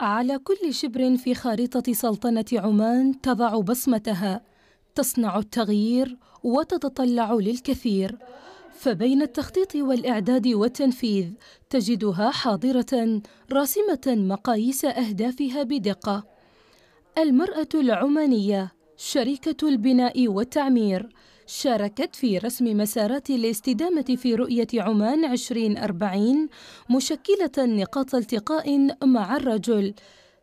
على كل شبر في خارطة سلطنة عمان تضع بصمتها تصنع التغيير وتتطلع للكثير فبين التخطيط والإعداد والتنفيذ تجدها حاضرة راسمة مقاييس أهدافها بدقة المرأة العمانية شركة البناء والتعمير شاركت في رسم مسارات الاستدامة في رؤية عمان 2040 مشكلة نقاط التقاء مع الرجل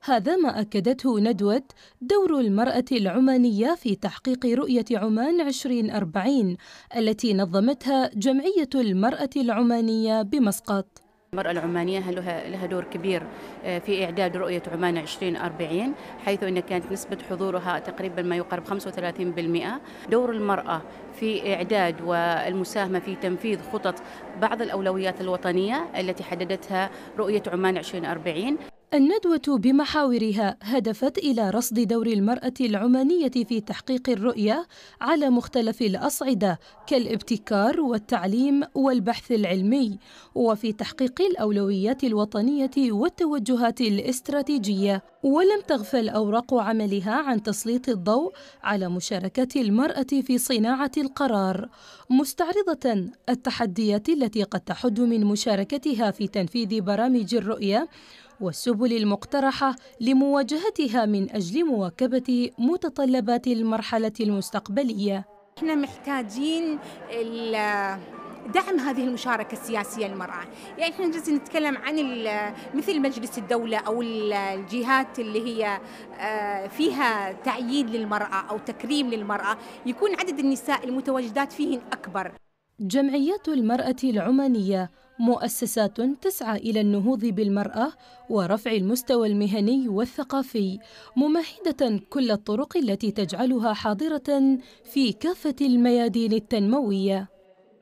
هذا ما أكدته ندوة دور المرأة العمانية في تحقيق رؤية عمان 2040 التي نظمتها جمعية المرأة العمانية بمسقط المرأة العمانية لها لها دور كبير آه، في إعداد رؤية عمان 2040 حيث أن كانت نسبة حضورها تقريبا ما يقارب 35% دور المرأة في إعداد والمساهمة في تنفيذ خطط بعض الأولويات الوطنية التي حددتها رؤية عمان 2040 الندوة بمحاورها هدفت إلى رصد دور المرأة العمانية في تحقيق الرؤية على مختلف الأصعدة كالابتكار والتعليم والبحث العلمي، وفي تحقيق الأولويات الوطنية والتوجهات الاستراتيجية، ولم تغفل أوراق عملها عن تسليط الضوء على مشاركة المرأة في صناعة القرار، مستعرضة التحديات التي قد تحد من مشاركتها في تنفيذ برامج الرؤية والسبل المقترحة لمواجهتها من أجل مواكبة متطلبات المرحلة المستقبلية احنا محتاجين دعم هذه المشاركة السياسية للمرأة يعني احنا جالسين نتكلم عن مثل مجلس الدولة أو الجهات اللي هي آه، فيها تعيين للمرأة أو تكريم للمرأة يكون عدد النساء المتواجدات فيهن أكبر جمعيات المرأة العمانية مؤسسات تسعى إلى النهوض بالمرأة ورفع المستوى المهني والثقافي ممهدة كل الطرق التي تجعلها حاضرة في كافة الميادين التنموية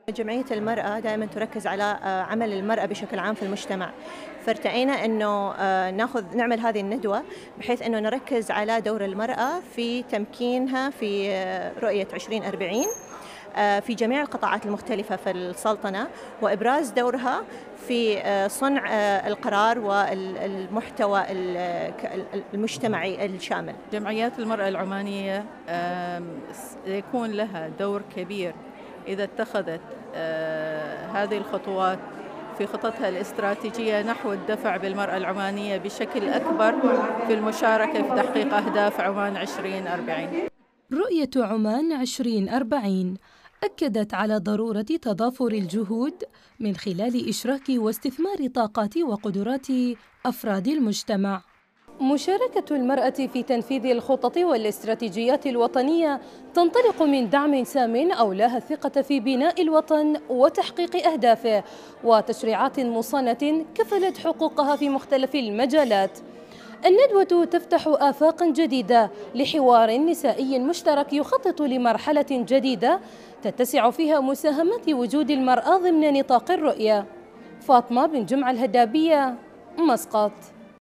جمعية المرأة دائما تركز على آه، عمل المرأة بشكل عام في المجتمع فارتئينا انه آه، ناخذ نعمل هذه الندوه بحيث انه نركز على دور المراه في تمكينها في آه، رؤيه 2040 آه، في جميع القطاعات المختلفة في السلطنة وإبراز دورها في آه، صنع آه، القرار والمحتوى المجتمعي الشامل جمعيات المرأة العمانية يكون لها دور كبير إذا اتخذت هذه الخطوات في خططها الاستراتيجية نحو الدفع بالمرأة العمانية بشكل أكبر في المشاركة في تحقيق أهداف عمان 2040 رؤية عمان 2040 أكدت على ضرورة تضافر الجهود من خلال إشراك واستثمار طاقات وقدرات أفراد المجتمع مشاركة المرأة في تنفيذ الخطط والاستراتيجيات الوطنية تنطلق من دعم سام أولاها الثقة في بناء الوطن وتحقيق أهدافه وتشريعات مصانة كفلت حقوقها في مختلف المجالات الندوة تفتح آفاقا جديدة لحوار نسائي مشترك يخطط لمرحلة جديدة تتسع فيها مساهمات وجود المرأة ضمن نطاق الرؤية فاطمة بن جمعة الهدابية مسقط